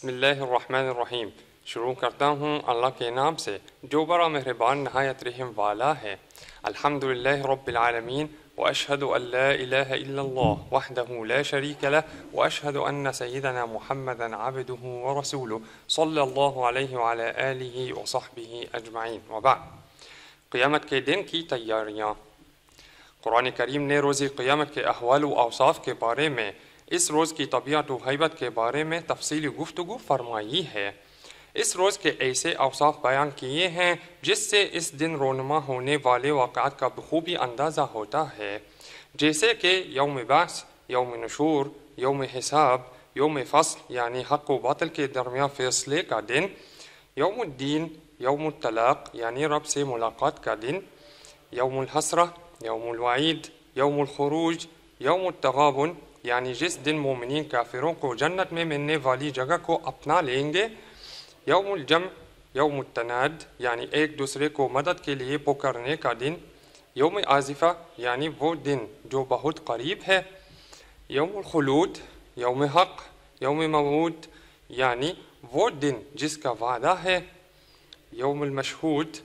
بسم الله الرحمن الرحيم شروع کرتا ہوں اللہ کے نام سے جو بڑا مہربان نہایت رحم والا ہے الحمد لله رب العالمين وأشهد أن لا إله إلا الله وحده لا شريك له وأشهد أن سيدنا محمدا عبده ورسوله صلى الله عليه وعلى آله وصحبه أجمعين وبعد قيامت کے دن کی تیاریاں قرآن کریم نے روزی قیامت کے احوال و اوصاف کے بارے میں اس روز کی طبیعت و حیبت کے بارے میں تفصیلی گفتگو فرمائی ہے اس روز کے ایسے اوصاف بیان کیے ہیں جس سے اس دن رونما ہونے والے واقعات کا بخوبی اندازہ ہوتا ہے جیسے کہ یوم بحث یوم نشور یوم حساب یوم فصل یعنی حق و باطل کے درمیان فیصلے کا دن یوم الدین یوم الطلاق یعنی رب سے ملاقات کا دن یوم الحسرہ یوم الوعید یوم الخروج یوم التغابن یعنی جس دن مومنین کافروں کو جنت میں ملنے والی جگہ کو اپنا لیں گے یوم الجم یوم التناد یعنی ایک دوسرے کو مدد کے لیے پکرنے کا دن یوم عازفہ یعنی وہ دن جو بہت قریب ہے یوم الخلود یوم حق یوم ممود یعنی وہ دن جس کا وعدہ ہے یوم المشہود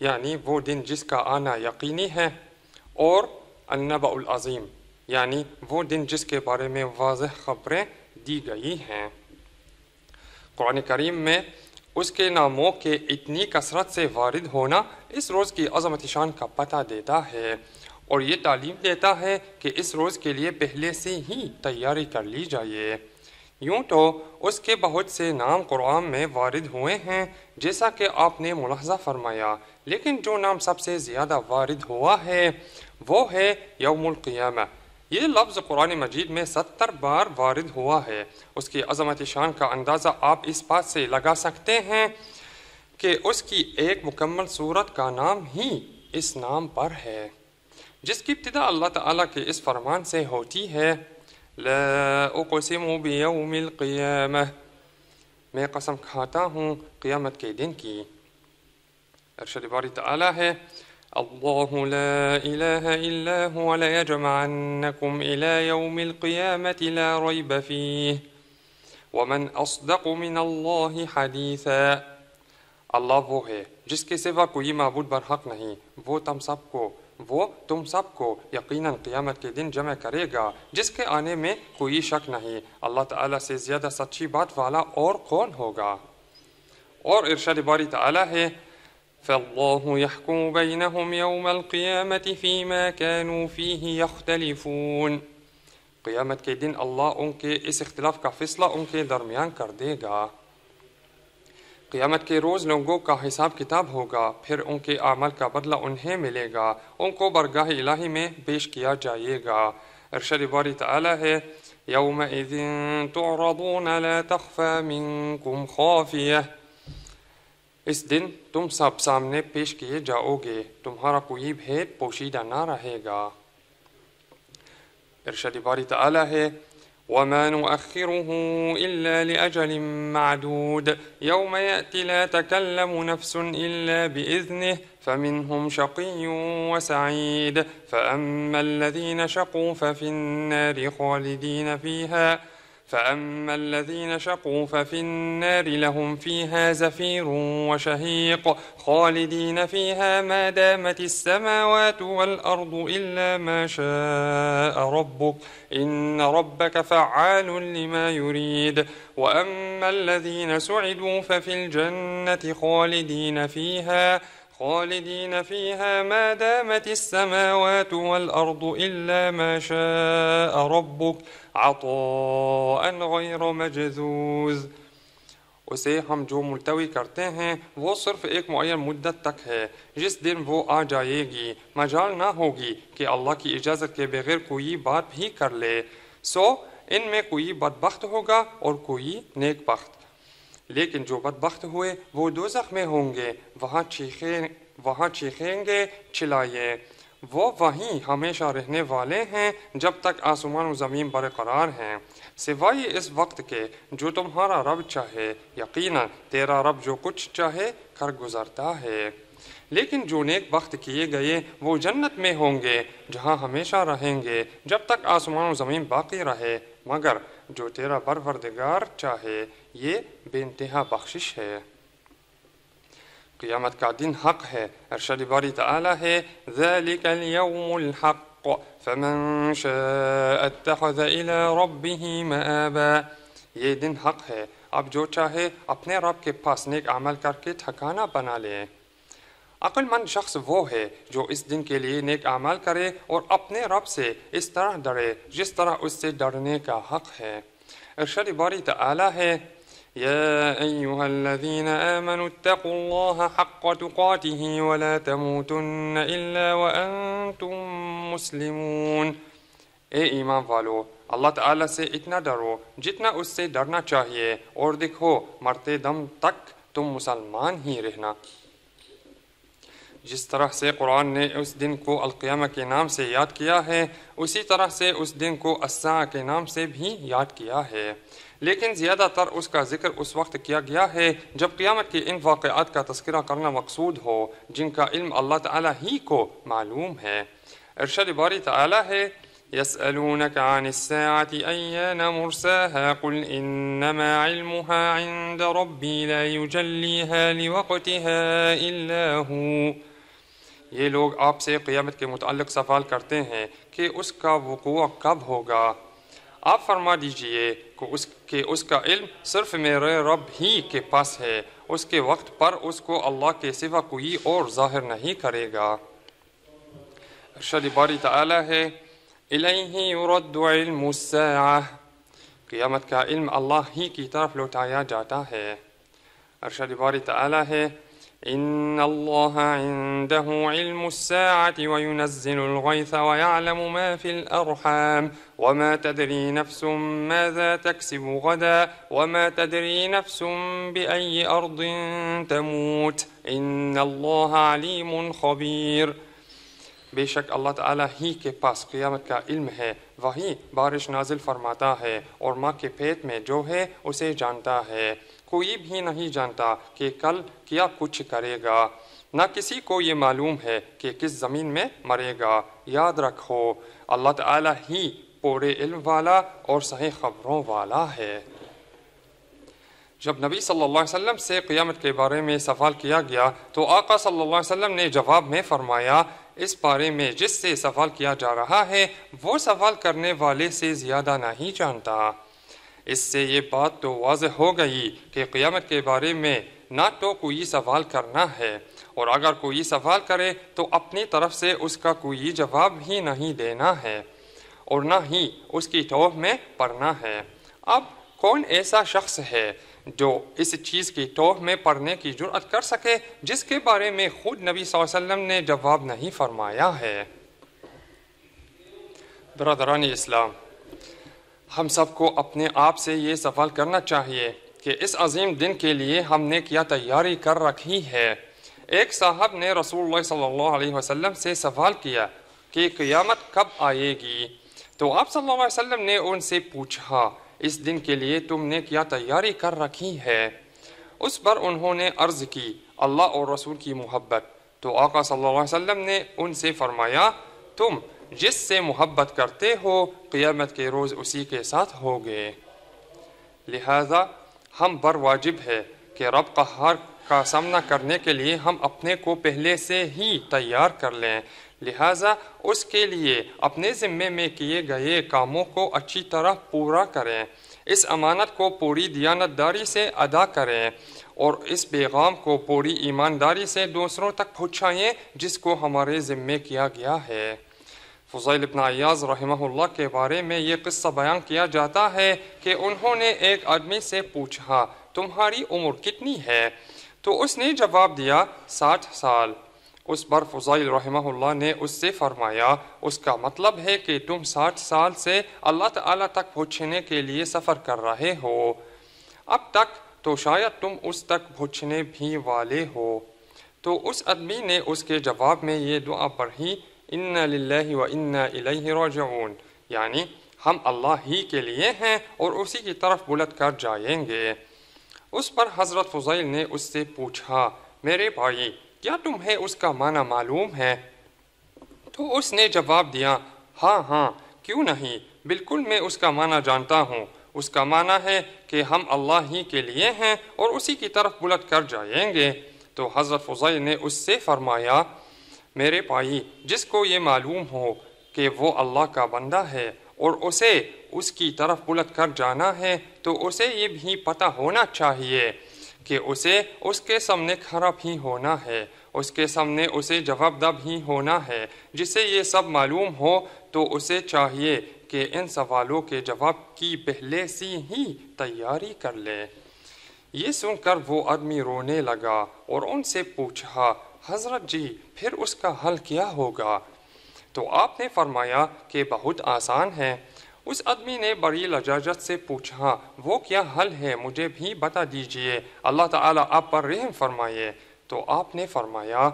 یعنی وہ دن جس کا آنا یقینی ہے اور النبع العظیم یعنی وہ دن جس کے بارے میں واضح خبریں دی گئی ہیں قرآن کریم میں اس کے ناموں کے اتنی کثرت سے وارد ہونا اس روز کی عظمت شان کا پتہ دیتا ہے اور یہ تعلیم دیتا ہے کہ اس روز کے لیے پہلے سے ہی تیاری کر لی جائے یوں تو اس کے بہت سے نام قرآن میں وارد ہوئے ہیں جیسا کہ آپ نے ملاحظہ فرمایا لیکن جو نام سب سے زیادہ وارد ہوا ہے وہ ہے یوم القیامہ یہ لفظ قرآن مجید میں ستر بار وارد ہوا ہے اس کی عظمت شان کا اندازہ آپ اس بات سے لگا سکتے ہیں کہ اس کی ایک مکمل صورت کا نام ہی اس نام پر ہے جس کی ابتدا اللہ تعالیٰ کے اس فرمان سے ہوتی ہے لا اقسم بیوم القیامة میں قسم کھاتا ہوں قیامت کے دن کی ارشد باری تعالیٰ ہے الله لا إله إلا هو ليجمعنكم إلى يوم القيامة لا ريب فيه ومن أصدق من الله حديثا अल्लाह वो है जिसके सिवा कोई मबूद बरहक नहीं वो तुम सबको वो तुम सबको यकीनन क़ियामत के दिन जमा करेगा जिसके आने में कोई शक नहीं अल्लाह ताला से ज़्यादा सच्ची बात वाला और कौन होगा और इरशाद बारी ताला है فالله يحكم بينهم يوم القيامة فيما كانوا فيه يختلفون قيامة كيدين الله اللہ اس اختلاف كفصلة فیصلہ درميان کے قیامت کے روز لوگوں کا حساب کتاب ہوگا پھر ان کے اعمال کا بدلہ انہیں ملے گا ان کو برگاہ الہی میں پیش کیا جائے گا ارشاد باری تعالی ہے يومئذ تعرضون لا تخفى منكم خافيه تم سب سامنے پیش کیے جاؤ گے تمہارا کوئی بھید پوشیدہ نہ رہے گا इरशद باری تعالی ہے وما نؤخره إلا لأجل معدود يوم يأتي لا تكلم نفس إلا بإذنه فمنهم شقي وسعيد فأما الذين شقوا ففي النار خالدين فيها فأما الذين شقوا ففي النار لهم فيها زفير وشهيق خالدين فيها ما دامت السماوات والأرض إلا ما شاء ربك إن ربك فعال لما يريد وأما الذين سعدوا ففي الجنة خالدين فيها خالدين فيها ما دامت السماوات والأرض إلا ما شاء ربك عطاء غير مجذوز اسے ہم جو ملتوي کرتے ہیں وہ صرف ایک معین مدت تک ہے جس دن وہ آ جائے گی مجال نہ ہوگی کہ اللہ کی اجازت کے بغیر کوئی بات بھی کر سو ان میں کوئی بدبخت ہوگا اور کوئی نیک بخت لیکن جو بدبخت ہوئے وہ دوزخ میں ہوں گے وہاں چیخیں وہاں چیخیں گے چلائیے وہ وہیں ہمیشہ رہنے والے ہیں جب تک آسمان و زمین برقرار ہیں سوائے اس وقت کے جو تمہارا رب چاہے یقینا تیرا رب جو کچھ چاہے کر گزرتا ہے لیکن جو نیک وقت کیے گئے وہ جنت میں ہوں گے جہاں ہمیشہ رہیں گے جب تک آسمان و زمین باقی رہے مگر جو تیرا بروردگار چاہے یہ بے انتہا بخشش ہے قیامت کا دن حق ہے ارشد باری تعالی ہے ذلك اليوم الحق فمن شاء اتخذ الى ربه مآبا یہ دن حق ہے اب جو چاہے اپنے رب کے پاس نیک عمل کر کے ٹھکانہ بنا لے عقل مند شخص وہ ہے جو اس دن کے لیے نیک عمل کرے اور اپنے رب سے اس طرح ڈرے جس طرح اس سے ڈرنے کا حق ہے ارشد باری تعالی ہے يا أيها الذين آمنوا اتقوا الله حق تقاته ولا تموتن إلا وأنتم مسلمون اي ايمان والو الله تعالى سے اتنا ڈرو جتنا اس سے ڈرنا چاہیے اور دیکھو مرتے دم تک تم مسلمان ہی رہنا جس طرح سے قرآن نے اس دن کو القیامہ کے نام سے یاد کیا ہے اسی طرح سے اس دن کو اسا کے نام سے بھی یاد کیا ہے لیکن زیادہ تر اس کا ذکر اس وقت کیا گیا ہے جب قیامت کے ان واقعات کا تذکرہ کرنا مقصود ہو جن کا علم اللہ تعالی ہی کو معلوم ہے ارشاد باری تعالی ہے يسألونك عن الساعة أيان مرساها قل إنما علمها عند ربي لا يجليها لوقتها إلا هو یہ لوگ آپ سے قیامت کے متعلق سوال کرتے ہیں کہ اس کا وقوع کب ہوگا آپ فرما دیجئے کہ اس کا علم صرف میرے رب ہی کے پاس ہے اس کے وقت پر اس کو اللہ کے سوا کوئی اور ظاہر نہیں کرے گا ارشد باری تعالی ہے یرد علم الساعہ قیامت کا علم اللہ ہی کی طرف لوٹایا جاتا ہے ارشد باری تعالی ہے إن الله عنده علم الساعة وينزل الغيث ويعلم ما في الأرحام وما تدري نفس ماذا تكسب غدا وما تدري نفس بأي أرض تموت إن الله عليم خبير بشك الله تعالى هي كي باس क़ियामत का इल्म है वहीं बारिश नाजिल फरमाता है और माँ के पेट में जो है उसे जानता کوئی بھی نہیں جانتا کہ کل کیا کچھ کرے گا نہ کسی کو یہ معلوم ہے کہ کس زمین میں مرے گا یاد رکھو اللہ تعالی ہی پورے علم والا اور صحیح خبروں والا ہے جب نبی صلی اللہ علیہ وسلم سے قیامت کے بارے میں سوال کیا گیا تو آقا صلی اللہ علیہ وسلم نے جواب میں فرمایا اس بارے میں جس سے سوال کیا جا رہا ہے وہ سوال کرنے والے سے زیادہ نہیں جانتا اس سے یہ بات تو واضح ہو گئی کہ قیامت کے بارے میں نہ تو کوئی سوال کرنا ہے اور اگر کوئی سوال کرے تو اپنی طرف سے اس کا کوئی جواب ہی نہیں دینا ہے اور نہ ہی اس کی ٹوہ میں پڑھنا ہے اب کون ایسا شخص ہے جو اس چیز کی ٹوہ میں پڑھنے کی جرعت کر سکے جس کے بارے میں خود نبی صلی اللہ علیہ وسلم نے جواب نہیں فرمایا ہے برادران اسلام ہم سب کو اپنے آپ سے یہ سوال کرنا چاہیے کہ اس عظیم دن کے لیے ہم نے کیا تیاری کر رکھی ہے ایک صاحب نے رسول اللہ صلی اللہ علیہ وسلم سے سوال کیا کہ قیامت کب آئے گی تو آپ صلی اللہ علیہ وسلم نے ان سے پوچھا اس دن کے لیے تم نے کیا تیاری کر رکھی ہے اس پر انہوں نے عرض کی اللہ اور رسول کی محبت تو آقا صلی اللہ علیہ وسلم نے ان سے فرمایا تم جس سے محبت کرتے ہو قیامت کے روز اسی کے ساتھ ہو لہذا ہم بر واجب ہے کہ کا ہار کا سامنا کرنے کے لیے ہم اپنے کو پہلے سے ہی تیار کر لیں لہٰذا اس کے لیے اپنے ذمے میں کیے گئے کاموں کو اچھی طرح پورا کریں اس امانت کو پوری دیانتداری سے ادا کریں اور اس پیغام کو پوری ایمانداری سے دوسروں تک پہنچائیں جس کو ہمارے ذمے کیا گیا ہے فضائل ابن عیاض رحمہ اللہ کے بارے میں یہ قصہ بیان کیا جاتا ہے کہ انہوں نے ایک آدمی سے پوچھا تمہاری عمر کتنی ہے تو اس نے جواب دیا ساٹھ سال اس پر فضائل رحمہ اللہ نے اس سے فرمایا اس کا مطلب ہے کہ تم ساٹھ سال سے اللہ تعالیٰ تک پہنچنے کے لیے سفر کر رہے ہو اب تک تو شاید تم اس تک پہنچنے بھی والے ہو تو اس آدمی نے اس کے جواب میں یہ دعا پڑھی ہی ان للہ و ان الہ راجعون یعنی ہم اللہ ہی کے لیے ہیں اور اسی کی طرف بلت کر جائیں گے اس پر حضرت فضائل نے اس سے پوچھا میرے بھائی کیا تمہیں اس کا معنی معلوم ہے تو اس نے جواب دیا ہاں ہاں کیوں نہیں بالکل میں اس کا معنی جانتا ہوں اس کا معنی ہے کہ ہم اللہ ہی کے لیے ہیں اور اسی کی طرف بلت کر جائیں گے تو حضرت فضائل نے اس سے فرمایا میرے پائی جس کو یہ معلوم ہو کہ وہ اللہ کا بندہ ہے اور اسے اس کی طرف الٹ کر جانا ہے تو اسے یہ بھی پتہ ہونا چاہیے کہ اسے اس کے سامنے کھڑا بھی ہونا ہے اس کے سامنے اسے جواب دہ بھی ہونا ہے جسے یہ سب معلوم ہو تو اسے چاہیے کہ ان سوالوں کے جواب کی پہلے سی ہی تیاری کر لے یہ سن کر وہ آدمی رونے لگا اور ان سے پوچھا حضرت جی پھر اس کا حل کیا ہوگا تو آپ نے فرمایا کہ بہت آسان ہے اس آدمی نے بڑی لجاجت سے پوچھا وہ کیا حل ہے مجھے بھی بتا دیجئے اللہ تعالیٰ آپ پر رحم فرمائے تو آپ نے فرمایا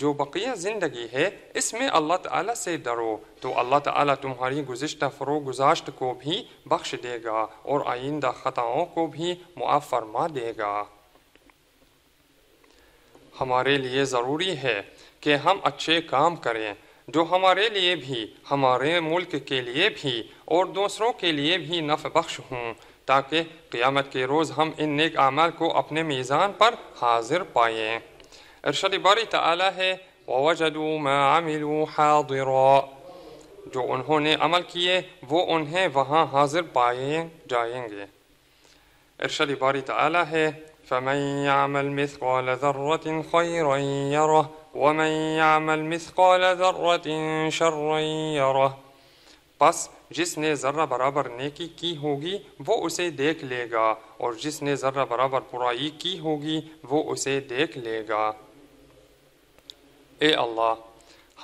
جو بقیہ زندگی ہے اس میں اللہ تعالیٰ سے ڈرو تو اللہ تعالیٰ تمہاری گزشتہ فرو گزاشت کو بھی بخش دے گا اور آئندہ خطاؤں کو بھی معاف فرما دے گا ہمارے لیے ضروری ہے کہ ہم اچھے کام کریں جو ہمارے لیے بھی ہمارے ملک کے لیے بھی اور دوسروں کے لیے بھی نفع بخش ہوں تاکہ قیامت کے روز ہم ان نیک اعمال کو اپنے میزان پر حاضر پائیں ارشد باری تعالی ہے وَوَجَدُوا مَا عَمِلُوا حَاضِرًا جو انہوں نے عمل کیے وہ انہیں وہاں حاضر پائیں جائیں گے ارشد باری تعالی ہے فمن يعمل مثقال ذرة خيرا يره ومن يعمل مثقال ذرة شرا يره پس جس نے ذرہ برابر نیکی کی ہوگی وہ اسے دیکھ لے گا اور جس نے ذرہ برابر پرائی کی ہوگی وہ اسے دیکھ لے گا اے اللہ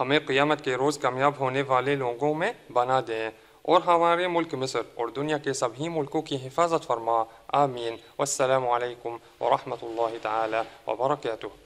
ہمیں قیامت کے روز کامیاب ہونے والے لوگوں میں بنا دیں اور ہمارے ملک مصر اور دنیا کے سبھی ملکوں کی حفاظت فرما آمین والسلام علیکم ورحمۃ اللہ تعالی وبرکاتہ